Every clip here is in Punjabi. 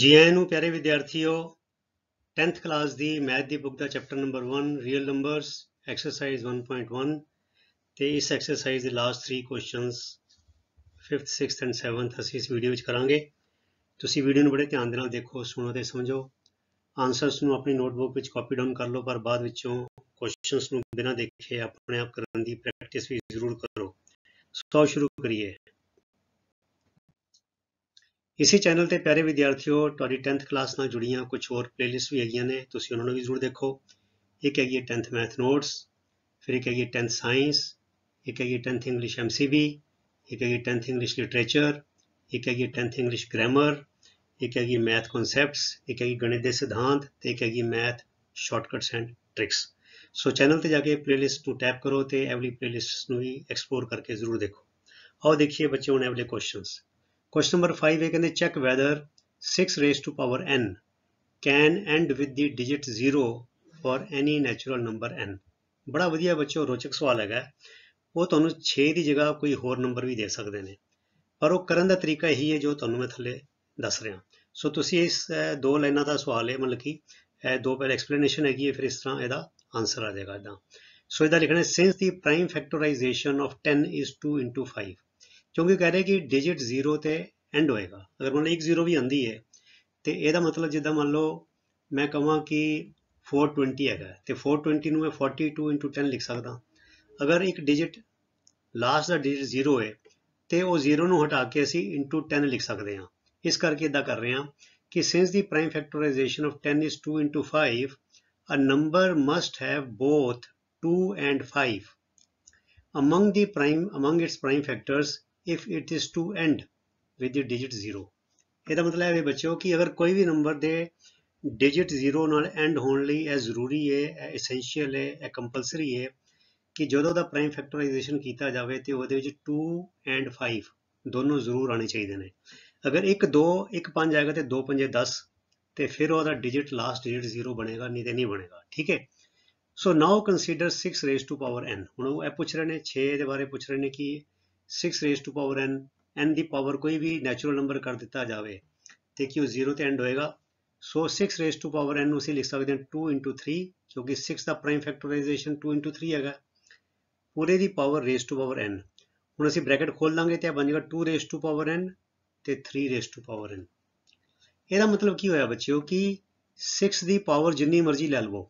ਜੀ ਆਇਆਂ ਨੂੰ ਪਿਆਰੇ ਵਿਦਿਆਰਥੀਓ 10th ਕਲਾਸ ਦੀ ਮੈਥ ਦੀ ਬੁੱਕ ਦਾ chapter number 1 real numbers exercise 1.1 ਤੇ ਇਸ ਐਕਸਰਸਾਈਜ਼ ਦੇ last 3 questions 5th 6th and 7th ਅਸੀਂ ਇਸ ਵੀਡੀਓ ਵਿੱਚ ਕਰਾਂਗੇ ਤੁਸੀਂ ਵੀਡੀਓ ਨੂੰ ਬੜੇ ਧਿਆਨ ਦੇ ਨਾਲ ਦੇਖੋ ਸੁਣੋ ਤੇ ਸਮਝੋ ਆਨਸਰਸ ਨੂੰ ਆਪਣੀ ਨੋਟਬੁੱਕ ਵਿੱਚ ਕਾਪੀ ਡਾਊਨ ਕਰ ਲਓ ਪਰ ਬਾਅਦ ਵਿੱਚੋਂ ਕੁਐਸਚਨਸ ਨੂੰ ਬਿਨਾਂ ਦੇਖੇ ਆਪਣੇ ਆਪ ਕਰਨ ਦੀ ਪ੍ਰੈਕਟਿਸ ਵੀ ਜ਼ਰੂਰ ਕਰੋ ਸੋ ਸ਼ੁਰੂ ਕਰੀਏ इसी चैनल पर प्यारे विद्यार्थियों तो टेंथ क्लास में जुड़िया कुछ होर प्लेलिस्ट भी है ने तो उन्होंने भी जरूर देखो एक हैगी टेंथ मैथ नोट्स फिर एक हैगी टेंथ सैंस एक हैगी tenth English M C B एक हैगी टेंथ इंग्लिश लिटरेचर एक हैगी टेंथ इंग्लिश ग्रैमर एक हैगी मैथ कॉन्सैप्ट एक हैगी गणित सिद्धांत तो एक हैगी math shortcuts and tricks so channel पर जाके प्लेलिस्ट को टैप करो तो एवली प्लेलिस्ट भी एक्सप्लोर करके जरूर देखो आओ देखिए बच्चे हूँ एवले क्वेश्चन ਕੁਐਸਚਨ ਨੰਬਰ 5 ਇਹ ਕਹਿੰਦੇ check whether 6 raise to power n can end with the digit 0 for any natural number n ਬੜਾ ਵਧੀਆ ਬੱਚੋ ਰੋਚਕ ਸਵਾਲ ਹੈਗਾ ਉਹ ਤੁਹਾਨੂੰ 6 ਦੀ ਜਗ੍ਹਾ ਕੋਈ ਹੋਰ ਨੰਬਰ ਵੀ ਦੇ ਸਕਦੇ ਨੇ ਪਰ ਉਹ ਕਰਨ ਦਾ ਤਰੀਕਾ ਇਹੀ ਹੈ ਜੋ ਤੁਹਾਨੂੰ ਮੈਂ ਥੱਲੇ ਦੱਸ ਰਿਹਾ ਸੋ ਤੁਸੀਂ ਇਸ ਦੋ ਲਾਈਨਾਂ ਦਾ ਸਵਾਲ ਹੈ ਮਤਲਬ ਕਿ ਇਹ ਦੋ ਪਹਿਲੇ ਐਕਸਪਲੇਨੇਸ਼ਨ ਹੈਗੀ ਹੈ ਫਿਰ ਇਸ ਤਰ੍ਹਾਂ ਇਹਦਾ ਆਨਸਰ ਆ ਜਾਏਗਾ ਇਦਾਂ ਸੋ ਇਹਦਾ ਲਿਖਣਾ since the prime factorisation of 10 is 2 5 ਕਿਉਂਕਿ ਕਹਿ ਰਹੇ ਕਿ ਡਿਜਿਟ 0 ਤੇ ਐਂਡ ਹੋਏਗਾ ਅਗਰ ਮੰਨ ਲਓ ਇੱਕ 0 ਵੀ ਆਂਦੀ ਹੈ ਤੇ ਇਹਦਾ ਮਤਲਬ ਜਿੱਦਾਂ ਮੰਨ ਲਓ ਮੈਂ ਕਹਾਂ ਕਿ 420 ਹੈਗਾ ਤੇ 420 ਨੂੰ ਮੈਂ 42 10 ਲਿਖ ਸਕਦਾ ਅਗਰ ਇੱਕ ਡਿਜਿਟ ਲਾਸਟ ਦਾ ਡਿਜਿਟ 0 ਹੈ ਤੇ ਉਹ 0 ਨੂੰ ਹਟਾ ਕੇ ਅਸੀਂ 10 ਲਿਖ ਸਕਦੇ ਹਾਂ ਇਸ ਕਰਕੇ ਇਦਾਂ ਕਰ ਰਹੇ ਹਾਂ ਕਿ since the prime factorisation of 10 is 2 5 a number must have both 2 and 5 among the prime among its prime factors if it is to end with the digit 0 ਇਹਦਾ ਮਤਲਬ ਹੈ ਬੱਚਿਓ ਕਿ ਅਗਰ ਕੋਈ ਵੀ ਨੰਬਰ ਦੇ ਡਿਜਿਟ 0 ਨਾਲ ਐਂਡ ਹੋਣ ਲਈ ਇਹ ਜ਼ਰੂਰੀ ਹੈ ਇਹ ਐਸੈਂਸ਼ੀਅਲ ਹੈ ਇਹ ਕੰਪਲਸਰੀ ਹੈ ਕਿ ਜਦੋਂ ਦਾ ਪ੍ਰਾਈਮ ਫੈਕਟਰਾਈਜੇਸ਼ਨ ਕੀਤਾ ਜਾਵੇ ਤੇ ਉਹਦੇ ਵਿੱਚ 2 ਐਂਡ 5 ਦੋਨੋਂ ਜ਼ਰੂਰ ਆਣੇ ਚਾਹੀਦੇ ਨੇ ਅਗਰ 1 2 1 5 ਆਏਗਾ ਤੇ 2 5 10 ਤੇ ਫਿਰ ਉਹਦਾ ਡਿਜਿਟ ਲਾਸਟ ਡਿਜਿਟ 0 ਬਣੇਗਾ ਨਹੀਂ ਤੇ ਨਹੀਂ ਬਣੇਗਾ ਠੀਕ ਹੈ so now consider 6 raise to power n ਹੁਣ ਉਹ ਇਹ ਪੁੱਛ ਰਹੇ ਨੇ 6 ਦੇ ਬਾਰੇ ਪੁੱਛ ਰਹੇ ਨੇ ਕਿ 6 raise to power n n ਦੀ ਪਾਵਰ ਕੋਈ ਵੀ ਨੈਚੁਰਲ ਨੰਬਰ ਕਰ ਦਿੱਤਾ ਜਾਵੇ ਤੇ ਕਿ ਉਹ 0 ਤੇ ਐਂਡ ਹੋਏਗਾ so 6 raise to power n ਨੂੰ ਅਸੀਂ ਲਿਖ ਸਕਦੇ ਹਾਂ 2 3 ਕਿਉਂਕਿ 6 ਦਾ ਪ੍ਰਾਈਮ ਫੈਕਟਰਾਈਜ਼ੇਸ਼ਨ 2 3 ਹੈਗਾ ਪੂਰੇ ਦੀ power raise to power n ਹੁਣ ਅਸੀਂ ਬ੍ਰੈਕਟ ਖੋਲ ਲਾਂਗੇ ਤੇ ਆ ਬਣ ਜਾਏਗਾ 2 ਰੇਜ਼ ਟੂ ਪਾਵਰ n ਤੇ 3 ਰੇਜ਼ ਟੂ ਪਾਵਰ n ਇਹਦਾ ਮਤਲਬ ਕੀ ਹੋਇਆ ਬੱਚਿਓ ਕਿ 6 ਦੀ ਪਾਵਰ ਜਿੰਨੀ ਮਰਜ਼ੀ ਲੈ ਲਵੋ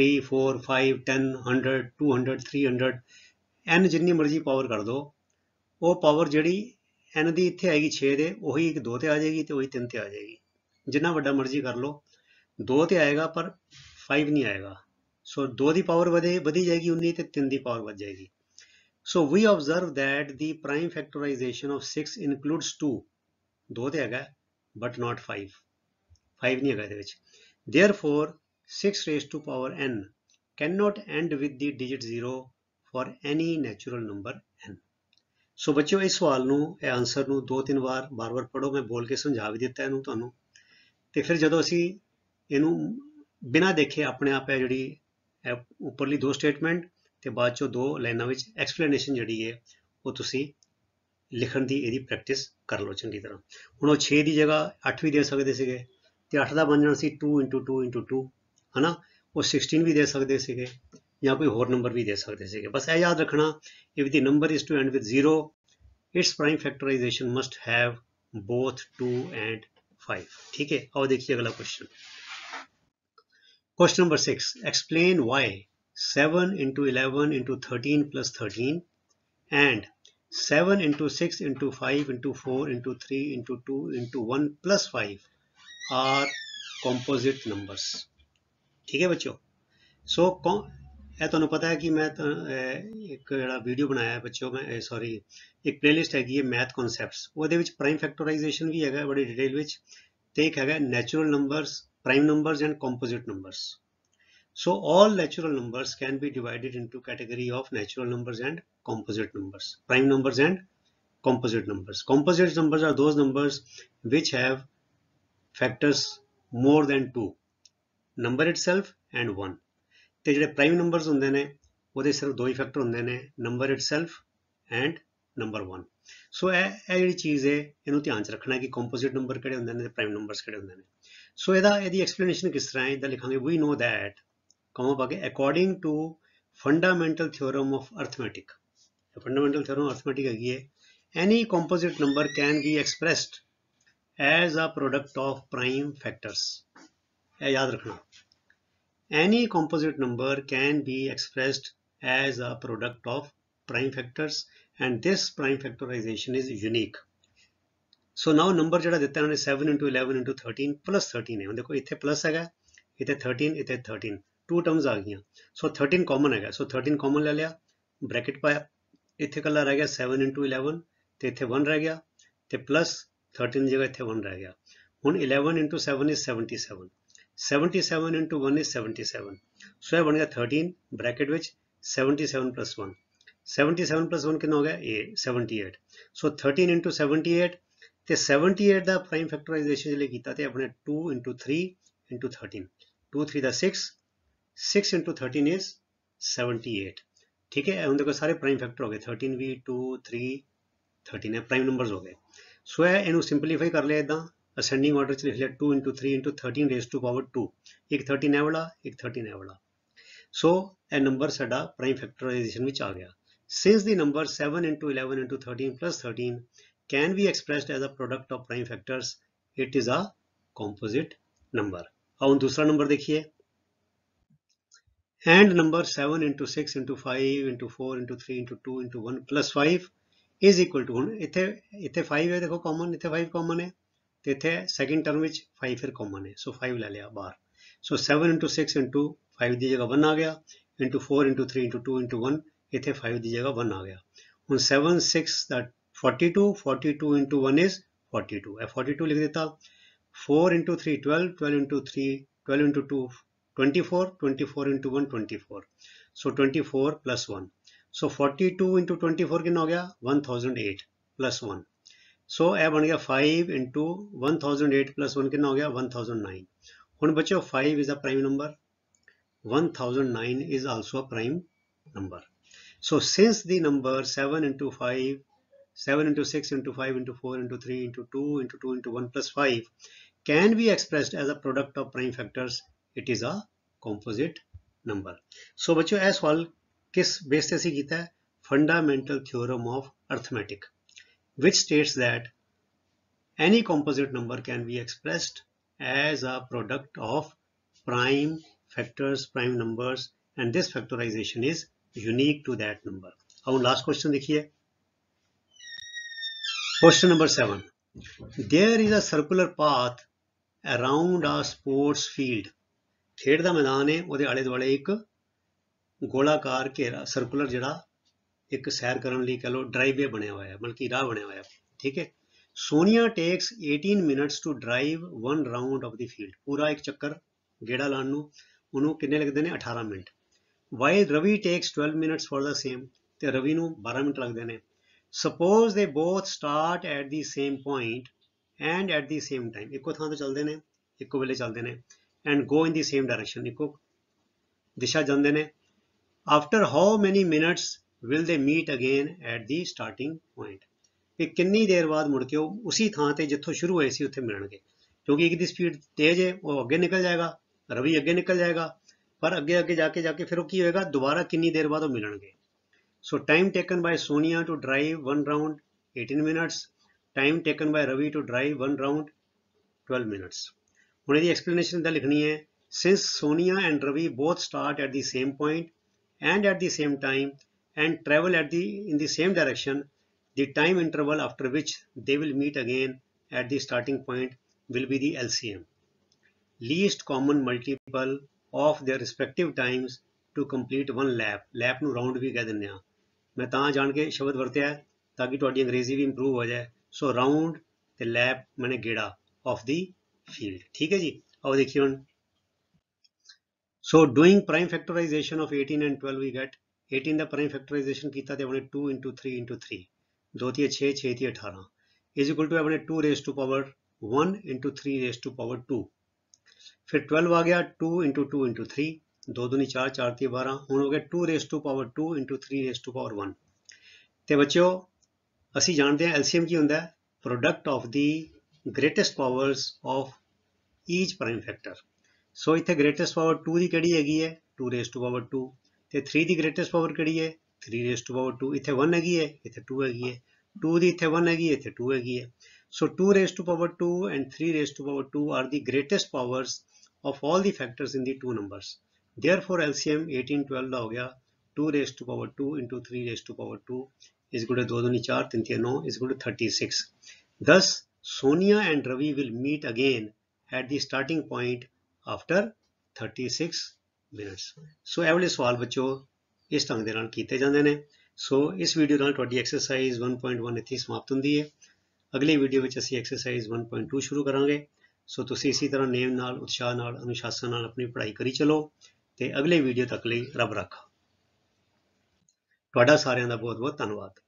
3 4 5 10 100 200 300 n ਜਿੰਨੀ ਮਰਜ਼ੀ ਪਾਵਰ ਕਰ ਦੋ ਉਹ ਪਾਵਰ ਜਿਹੜੀ n ਦੀ ਇੱਥੇ ਆਏਗੀ 6 ਦੇ ਉਹੀ ਇੱਕ 2 ਤੇ ਆ ਜਾਏਗੀ ਤੇ ਉਹੀ 3 ਤੇ ਆ ਜਾਏਗੀ ਜਿੰਨਾ ਵੱਡਾ ਮਰਜ਼ੀ ਕਰ ਲਓ 2 ਤੇ ਆਏਗਾ ਪਰ 5 ਨਹੀਂ ਆਏਗਾ ਸੋ 2 ਦੀ ਪਾਵਰ ਵਧੇ ਵਧੀ ਜਾਏਗੀ 19 ਤੇ 3 ਦੀ ਪਾਵਰ ਵਧ ਜਾਏਗੀ so we observe that the prime factorisation of 6 includes 2 2 ਤੇ ਹੈਗਾ ਬਟ ਨਾਟ 5 5 ਨਹੀਂ ਆਏਗਾ ਇਹਦੇ ਵਿੱਚ therefore 6 raise to power n not end with the digit 0 for any natural number n so ਬੱਚਿਓ ਇਸ ਸਵਾਲ ਨੂੰ ਇਹ ਆਨਸਰ ਨੂੰ ਦੋ ਤਿੰਨ ਵਾਰ ਬਾਰ-ਬਾਰ ਪੜੋ ਮੈਂ ਬੋਲ ਕੇ ਸਮਝਾ ਵੀ ਦਿੱਤਾ ਇਹਨੂੰ ਤੁਹਾਨੂੰ ਤੇ ਫਿਰ ਜਦੋਂ ਅਸੀਂ ਇਹਨੂੰ ਬਿਨਾ ਦੇਖੇ ਆਪਣੇ ਆਪ ਹੈ ਜਿਹੜੀ ਉੱਪਰਲੀ ਦੋ ਸਟੇਟਮੈਂਟ ਤੇ ਬਾਅਦ ਚੋਂ ਦੋ ਲਾਈਨਾਂ ਵਿੱਚ ਐਕਸਪਲੇਨੇਸ਼ਨ ਜਿਹੜੀ ਹੈ ਉਹ ਤੁਸੀਂ ਲਿਖਣ ਦੀ ਇਹਦੀ ਪ੍ਰੈਕਟਿਸ ਕਰ ਲਓ ਚੰਗੀ ਤਰ੍ਹਾਂ ਹੁਣ ਉਹ 6 ਦੀ ਜਗ੍ਹਾ 8 ਵੀ ਦੇ ਸਕਦੇ ਸੀਗੇ ਤੇ 8 ਦਾ ਬਣ ਜਾਣਾ ਸੀ 2 2 2 ਹਨਾ ਉਹ 16 ਵੀ ਦੇ ਸਕਦੇ ਸੀਗੇ या कोई होर नंबर भी दे सकते थे बस ਇਹ याद रखना if the number is to end with zero its prime factorisation must have both two and five ठीक है और देखिए अगला question question number six explain why seven into eleven into thirteen plus thirteen and seven into six into five into four into three into two into one plus five are composite numbers ठीक है बच्चों सो है तो पता है कि मैं तो एक भीडियो बनाया बच्चों में सॉरी एक प्लेलिस्ट हैगी है, मैथ कॉन्सैप्ट प्राइम फैक्टराइजेशन भी है बड़ी डिटेल में तो एक है natural number prime number and composite number so all natural number can be divided in two category of natural number and composite number prime number and composite number composite number are those number which have factors more than two number itself and one ਤੇ ਜਿਹੜੇ ਪ੍ਰਾਈਮ ਨੰਬਰਸ ਹੁੰਦੇ ਨੇ ਉਹਦੇ ਸਿਰਫ ਦੋ ਹੀ ਫੈਕਟਰ ਹੁੰਦੇ ਨੇ number itself and number 1 so ਇਹ ਇਹ ਜਿਹੜੀ ਚੀਜ਼ ਹੈ ਇਹਨੂੰ ਧਿਆਨ ਚ ਰੱਖਣਾ ਕਿ ਕੰਪੋਜ਼ਿਟ ਨੰਬਰ ਕਿਹੜੇ ਹੁੰਦੇ ਨੇ ਤੇ ਪ੍ਰਾਈਮ ਨੰਬਰਸ ਕਿਹੜੇ ਹੁੰਦੇ ਨੇ ਸੋ ਇਹਦਾ ਇਹਦੀ ਐਕਸਪਲੇਨੇਸ਼ਨ ਕਿਸ ਤਰ੍ਹਾਂ ਹੈ ਇਹਦਾ ਲਿਖਾਂਗੇ ਵੀ ਨੋ ਥੈਟ ਕਮਾ ਬਾਗੇ according to fundamental theorem of arithmetic fundamental theorem arithmetic ਹੈਗੀ ਹੈ any composite number can be expressed as a product of prime factors ਇਹ ਯਾਦ ਰੱਖਣਾ Any composite number can be expressed as a product of prime factors and this prime factorization is unique. So now number ਜਿਹੜਾ ਦਿੱਤਾ ਉਹਨੇ 7 into 11 into 13 plus 13 ਹੈ ਹੁਣ ਦੇਖੋ plus ਪਲੱਸ ਹੈਗਾ ਇੱਥੇ 13 ਇੱਥੇ 13 ਟੂ ਟਰਮਸ ਆ ਗਈਆਂ so 13 common ਕਾਮਨ ਹੈਗਾ so 13 common ਲੈ ਲਿਆ bracket ਪਾਇਆ ਇੱਥੇ ਕੱਲਾ ਰਹਿ ਗਿਆ 7 into 11 ਤੇ ਇੱਥੇ 1 ਰਹਿ ਗਿਆ ਤੇ 13 ਜਗ੍ਹਾ ਇੱਥੇ 1 ਰਹਿ ਗਿਆ ਹੁਣ 11 into 7 is 77 77 into 1 is 77. So यह बन गया 13 ब्रैकेट विच 77 plus 1. 77 plus 1 कितना हो गया ए 78. So 13 into 78 ਤੇ 78 ਦਾ ਪ੍ਰਾਈਮ ਫੈਕਟਰਾਈਜ਼ੇਸ਼ਨ ਲਈ ਕੀਤਾ ਤੇ ਆਪਣੇ 2 into 3 into 13. 2 3 the 6 6 into 13 is 78. ठीक है उन देखो सारे प्राइम फैक्टर हो गए 13 ਵੀ 2 3 13 ਹੈ ਪ੍ਰਾਈਮ ਨੰਬਰਸ ਹੋ ਗਏ ਸੋ ਇਹਨੂੰ ਸਿੰਪਲੀਫਾਈ ਕਰ ਲਿਆ ਇਦਾਂ असेंडिंग ऑर्डर लिख लिया two into three into thirteen raise to power two एक थर्टीन है वाला एक थर्टीन है वाला सो ए नंबर साढ़ा प्राइम फैक्टराइजेशन आ गया since the number seven into eleven into thirteen plus thirteen can be expressed as a product of prime factors it is a composite number अब हम दूसरा नंबर देखिए and number seven into six into five into four into three into two into one plus five is equal to हूँ इतने इतने फाइव है देखो कॉमन इतने फाइव कॉमन है તેતે સેકન્ડ ટર્મ وچ 5 ફેર કોમન હે સો 5 લે લેઆ બાર સો 7 * 6 * 2 5 دی جگہ 1 આ ગયા * 4 * 3 * 2 * 1 ایتھے 5 دی جگہ 1 આ ગયા ઓન 7 6 ਦਾ 42 42 * 1 ઇઝ 42 આ 42 લખ દેતા 4 * 3 12 12 * 3 12 * 2 24 24 * 1 24 સો 24 + 1 સો 42 * 24 કેન હો ગયા 1008 + 1 So, ए बन गया five into one thousand eight plus one कितना हो गया वन थाउजेंड नाइन हूँ बच्चों five is a prime number one thousand nine is also a so since the number 7 into 5 7 into 6 into 5 into 4 into 3 into 2 into 2 into 1 plus 5 can be expressed as a product of prime factors it is a composite number so bachcho as well kis base se seekha hai fundamental theorem of arithmetic which states that any composite number can be expressed as a product of prime factors, prime numbers, and this factorization is unique to that number. Our last question dekhiye. Question number seven. There is a circular path around a sports field. ਖੇਡ ਦਾ ਮੈਦਾਨ ਹੈ ਉਹਦੇ ਆਲੇ ਦੁਆਲੇ ਇੱਕ ਗੋਲਾਕਾਰ ਘੇਰਾ ਸਰਕੂਲਰ ਜਿਹੜਾ ਇੱਕ ਸੈਰ ਕਰਨ ਲਈ ਕਹ ਲੋ ਡਰਾਈਵੇ ਬਣਿਆ ਹੋਇਆ ਹੈ ਬਲਕਿ ਰਾਹ ਬਣਿਆ ਹੋਇਆ ਠੀਕ ਹੈ Sonia takes 18 minutes to drive one round of the field ਪੂਰਾ ਇੱਕ ਚੱਕਰ ਗੇੜਾ ਲਾਣ ਨੂੰ ਉਹਨੂੰ ਕਿੰਨੇ ਲੱਗਦੇ ਨੇ 18 minute while Ravi takes 12 minutes for the same ਤੇ ਰਵੀ ਨੂੰ 12 ਮਿੰਟ ਲੱਗਦੇ ਨੇ suppose they both start at the same point and at the same time ਇੱਕੋ ਥਾਂ ਤੋਂ ਚੱਲਦੇ ਨੇ ਇੱਕੋ ਵੇਲੇ ਚੱਲਦੇ ਨੇ and go in the same direction ਇੱਕੋ ਦਿਸ਼ਾ ਜਾਂਦੇ ਨੇ after how many minutes will they meet again at the starting point ਕਿ ਕਿੰਨੀ ਦੇਰ ਬਾਅਦ ਮੁੜ ਕੇ ਉਹ ਉਸੇ ਥਾਂ ਤੇ ਜਿੱਥੋਂ ਸ਼ੁਰੂ ਹੋਏ ਸੀ ਉੱਥੇ ਮਿਲਣਗੇ ਕਿਉਂਕਿ ਇੱਕ ਦੀ ਸਪੀਡ ਤੇਜ਼ ਹੈ ਉਹ ਅੱਗੇ ਨਿਕਲ ਜਾਏਗਾ ਰਵੀ ਅੱਗੇ ਨਿਕਲ ਜਾਏਗਾ ਪਰ ਅੱਗੇ ਅੱਗੇ ਜਾ ਕੇ ਜਾ ਕੇ ਫਿਰ ਉਹ ਕੀ ਹੋਏਗਾ ਦੁਬਾਰਾ ਕਿੰਨੀ ਦੇਰ ਬਾਅਦ ਉਹ ਮਿਲਣਗੇ so time taken by Sonia to drive 1 round 18 minutes time taken by Ravi to drive 1 round 12 minutes ਹੁਣ ਇਹਦੀ ਐਕਸਪਲੇਨੇਸ਼ਨ ਦਾ ਲਿਖਣੀ ਹੈ since Sonia and Ravi both start at the same point and at the same time and travel at the in the same direction the time interval after which they will meet again at the starting point will be the LCM least common multiple of their respective times to complete one lap lap nu round ਵੀ ਕਹਿ ਦਿੰਦੇ ਆ ਮੈਂ ਤਾਂ ਜਾਣ ਕੇ ਸ਼ਬਦ ਵਰਤਿਆ ਤਾਂ ਕਿ ਤੁਹਾਡੀ ਅੰਗਰੇਜ਼ੀ ਵੀ ਇੰਪਰੂਵ the ਜਾਏ ਸੋ ਰਾਉਂਡ ਤੇ ਲੈਪ ਮੈਨੇ ਗੇੜਾ ਆਫ ਦੀ ਫੀਲਡ ਠੀਕ ਹੈ So doing prime factorization of 18 and 12 we get 18 ਦਾ ਪਰੇ ਫੈਕਟਰਾਈਜੇਸ਼ਨ ਕੀਤਾ ਤੇ ਆਪਣੇ 2 3 3 2 ਤੇ 6 6 ਤੇ 18 ਇਜ਼ ਇਕੁਅਲ ਟੂ ਆਪਣੇ 2 raise to power 1 3 raise to power 2 ਫਿਰ 12 ਆ ਗਿਆ 2 2 3 2 2 4 4 ਤੇ 12 ਹੁਣ ਹੋ ਗਿਆ 2 raise to power 2 3 raise to power 1 ਤੇ ਬੱਚਿਓ ਅਸੀਂ ਜਾਣਦੇ ਹਾਂ ਐਲਸੀਐਮ ਕੀ ਹੁੰਦਾ ਹੈ product of the greatest powers of each prime factor so ਇਥੇ ਗ੍ਰੇਟੈਸਟ ਪਾਵਰ 2 ਦੀ ਕਿਹੜੀ ਹੈਗੀ ਹੈ 2 ਰੇਜ਼ ਟੂ ਪਾਵਰ 2 तो थ्री की ग्रेटेस्ट पावर कि है three raise to power two इतने वन हैगी है इतने टू हैगी है टू की इतने वन हैगी इतने टू हैगी है so two raise to power two and three raise to power two are the greatest powers of all the factors in the number therefore LCM eighteen twelve का हो गया two raise to power two into three raise to power two is good दो दूनी चार तीन तीन नौ इज गुडे थर्टी सिक्स दस Sonia and Ravi will meet again at the starting point after thirty six minutes so ਇਹ ਵਾਲੇ ਸਵਾਲ ਬੱਚੋ ਇਸ ਢੰਗ ਦੇ ਨਾਲ ਕੀਤੇ ਜਾਂਦੇ ਨੇ ਸੋ ਇਸ ਵੀਡੀਓ ਨਾਲ ਤੁਹਾਡੀ ਐਕਸਰਸਾਈਜ਼ 1.1 ਇੱਥੇ ਸਮਾਪਤ ਹੁੰਦੀ ਹੈ ਅਗਲੀ ਵੀਡੀਓ ਵਿੱਚ ਅਸੀਂ ਐਕਸਰਸਾਈਜ਼ 1.2 ਸ਼ੁਰੂ ਕਰਾਂਗੇ ਸੋ ਤੁਸੀਂ ਇਸੇ ਤਰ੍ਹਾਂ ਨੇਮ ਨਾਲ ਉਤਸ਼ਾਹ ਨਾਲ ਅਨੁਸ਼ਾਸਨ ਨਾਲ ਆਪਣੀ ਪੜ੍ਹਾਈ ਕਰੀ ਚਲੋ ਤੇ ਅਗਲੇ ਵੀਡੀਓ ਤੱਕ ਲਈ ਰੱਬ ਰੱਖਾ ਤੁਹਾਡਾ ਸਾਰਿਆਂ ਦਾ ਬਹੁਤ ਬਹੁਤ ਧੰਨਵਾਦ